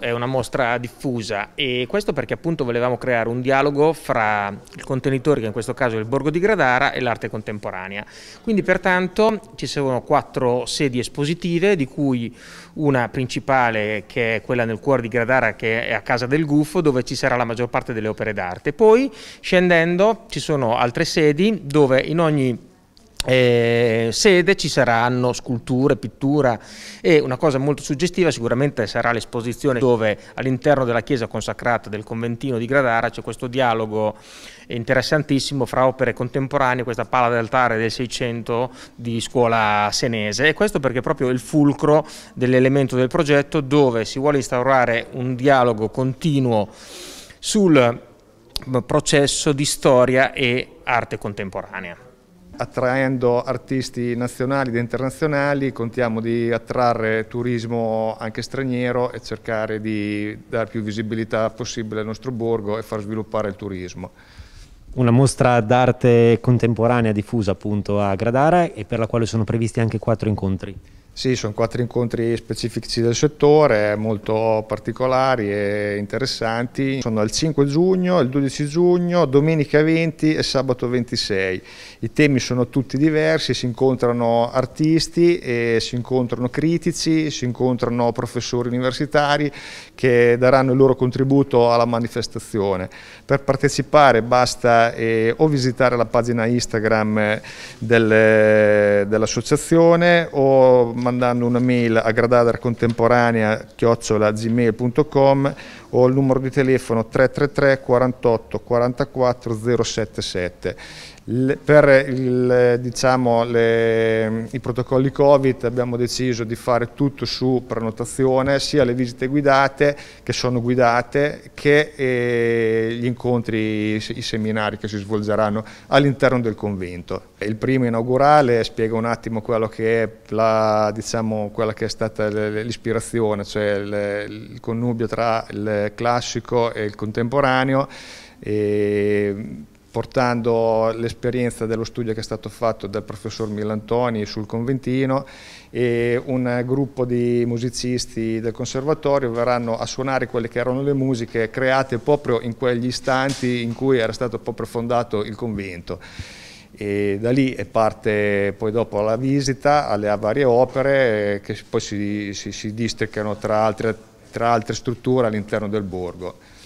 È una mostra diffusa e questo perché appunto volevamo creare un dialogo fra il contenitore, che in questo caso è il Borgo di Gradara, e l'arte contemporanea. Quindi pertanto ci sono quattro sedi espositive, di cui una principale che è quella nel cuore di Gradara, che è a Casa del Guffo, dove ci sarà la maggior parte delle opere d'arte. Poi scendendo ci sono altre sedi dove in ogni eh, sede ci saranno sculture, pittura e una cosa molto suggestiva sicuramente sarà l'esposizione dove all'interno della chiesa consacrata del conventino di Gradara c'è questo dialogo interessantissimo fra opere contemporanee, questa pala d'altare del 600 di scuola senese e questo perché è proprio il fulcro dell'elemento del progetto dove si vuole instaurare un dialogo continuo sul processo di storia e arte contemporanea attraendo artisti nazionali ed internazionali, contiamo di attrarre turismo anche straniero e cercare di dare più visibilità possibile al nostro borgo e far sviluppare il turismo. Una mostra d'arte contemporanea diffusa appunto a Gradara e per la quale sono previsti anche quattro incontri. Sì, sono quattro incontri specifici del settore, molto particolari e interessanti. Sono il 5 giugno, il 12 giugno, domenica 20 e sabato 26. I temi sono tutti diversi, si incontrano artisti, si incontrano critici, si incontrano professori universitari che daranno il loro contributo alla manifestazione. Per partecipare basta eh, o visitare la pagina Instagram del, dell'associazione o mandando una mail a gradadarcontemporanea.gmail.com o il numero di telefono 333 48 44 077. Per il, diciamo, le, i protocolli Covid abbiamo deciso di fare tutto su prenotazione, sia le visite guidate, che sono guidate, che eh, gli incontri, i seminari che si svolgeranno all'interno del convento. Il primo inaugurale spiega un attimo quello che è la, diciamo, quella che è stata l'ispirazione, cioè il, connubio tra il classico e il contemporaneo, e portando l'esperienza dello studio che è stato fatto dal professor Milantoni sul Conventino e un gruppo di musicisti del conservatorio verranno a suonare quelle che erano le musiche create proprio in quegli istanti in cui era stato proprio fondato il convento e da lì parte poi dopo la visita alle varie opere eh, che poi si, si, si districano tra altre, tra altre strutture all'interno del borgo.